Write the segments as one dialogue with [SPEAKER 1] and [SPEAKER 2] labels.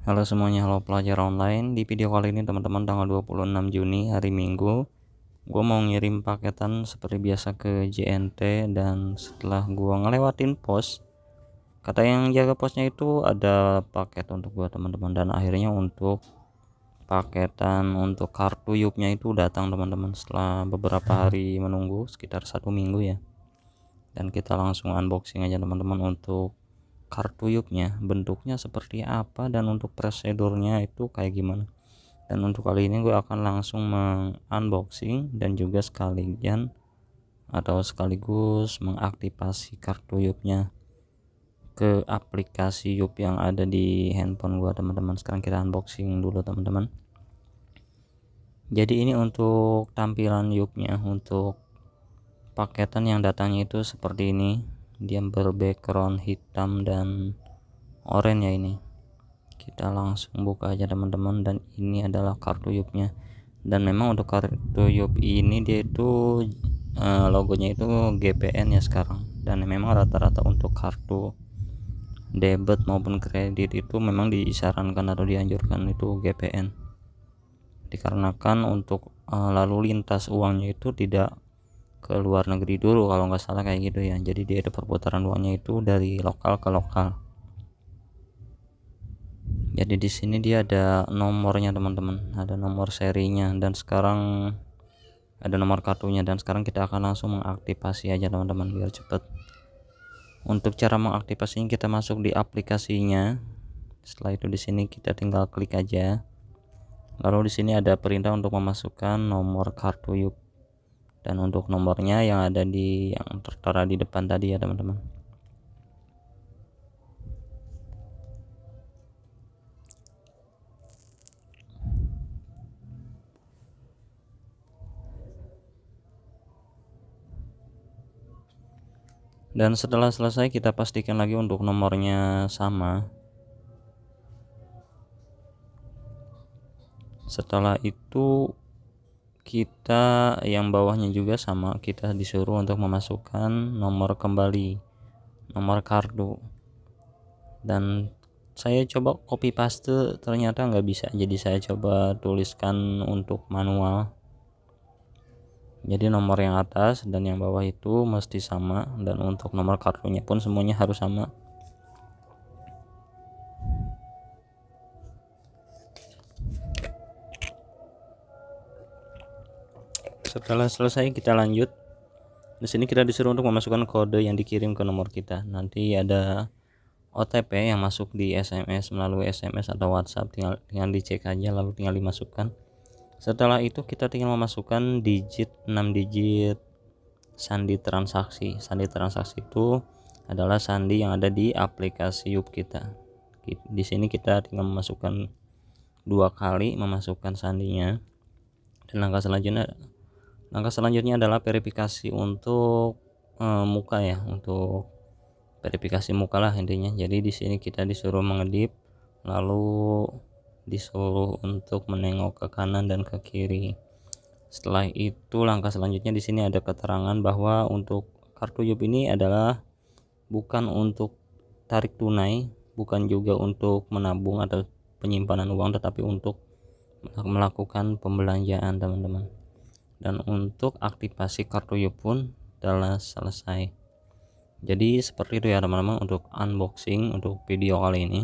[SPEAKER 1] Halo semuanya, halo pelajar online. Di video kali ini teman-teman tanggal 26 Juni hari Minggu, gue mau ngirim paketan seperti biasa ke JNT dan setelah gue ngelewatin pos, kata yang jaga posnya itu ada paket untuk gue teman-teman dan akhirnya untuk paketan untuk kartu yupnya itu datang teman-teman setelah beberapa hari menunggu sekitar satu minggu ya dan kita langsung unboxing aja teman-teman untuk kartu yuknya bentuknya seperti apa dan untuk prosedurnya itu kayak gimana dan untuk kali ini gue akan langsung unboxing dan juga sekalian atau sekaligus mengaktifasi kartu yuknya ke aplikasi yup yang ada di handphone gue teman-teman sekarang kita unboxing dulu teman-teman jadi ini untuk tampilan yuknya untuk paketan yang datangnya itu seperti ini dia berbackground hitam dan oranye ya ini kita langsung buka aja teman-teman dan ini adalah kartu yupnya. dan memang untuk kartu yup ini dia itu eh, logonya itu GPN ya sekarang dan memang rata-rata untuk kartu debit maupun kredit itu memang disarankan atau dianjurkan itu GPN dikarenakan untuk eh, lalu lintas uangnya itu tidak ke luar negeri dulu kalau nggak salah kayak gitu ya jadi dia ada perputaran uangnya itu dari lokal ke lokal jadi di sini dia ada nomornya teman-teman ada nomor serinya dan sekarang ada nomor kartunya dan sekarang kita akan langsung mengaktifasi aja teman-teman biar cepet untuk cara mengaktifasinya kita masuk di aplikasinya setelah itu di sini kita tinggal klik aja lalu di sini ada perintah untuk memasukkan nomor kartu dan untuk nomornya yang ada di yang tertera di depan tadi ya teman-teman dan setelah selesai kita pastikan lagi untuk nomornya sama setelah itu kita yang bawahnya juga sama kita disuruh untuk memasukkan nomor kembali nomor kartu dan saya coba copy paste ternyata nggak bisa jadi saya coba tuliskan untuk manual jadi nomor yang atas dan yang bawah itu mesti sama dan untuk nomor kartunya pun semuanya harus sama Setelah selesai kita lanjut. Di sini kita disuruh untuk memasukkan kode yang dikirim ke nomor kita. Nanti ada OTP yang masuk di SMS melalui SMS atau WhatsApp tinggal tinggal dicek aja lalu tinggal dimasukkan. Setelah itu kita tinggal memasukkan digit 6 digit sandi transaksi. Sandi transaksi itu adalah sandi yang ada di aplikasi Yub kita. Di sini kita tinggal memasukkan dua kali memasukkan sandinya. Dan langkah selanjutnya langkah selanjutnya adalah verifikasi untuk e, muka ya untuk verifikasi muka lah intinya jadi di sini kita disuruh mengedip lalu disuruh untuk menengok ke kanan dan ke kiri setelah itu langkah selanjutnya di sini ada keterangan bahwa untuk kartu job ini adalah bukan untuk tarik tunai bukan juga untuk menabung atau penyimpanan uang tetapi untuk melakukan pembelanjaan teman-teman dan untuk aktivasi kartu Yu pun telah selesai jadi seperti itu ya teman-teman untuk unboxing untuk video kali ini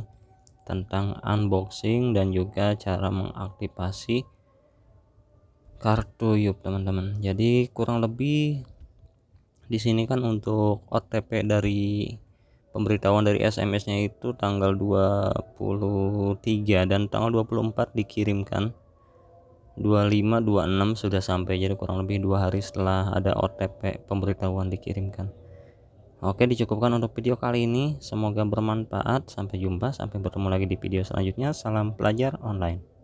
[SPEAKER 1] tentang unboxing dan juga cara mengaktifasi kartu yup teman-teman jadi kurang lebih di sini kan untuk OTP dari pemberitahuan dari SMS-nya itu tanggal 23 dan tanggal 24 dikirimkan 25 26 sudah sampai jadi kurang lebih dua hari setelah ada OTP pemberitahuan dikirimkan Oke dicukupkan untuk video kali ini semoga bermanfaat sampai jumpa sampai bertemu lagi di video selanjutnya salam pelajar online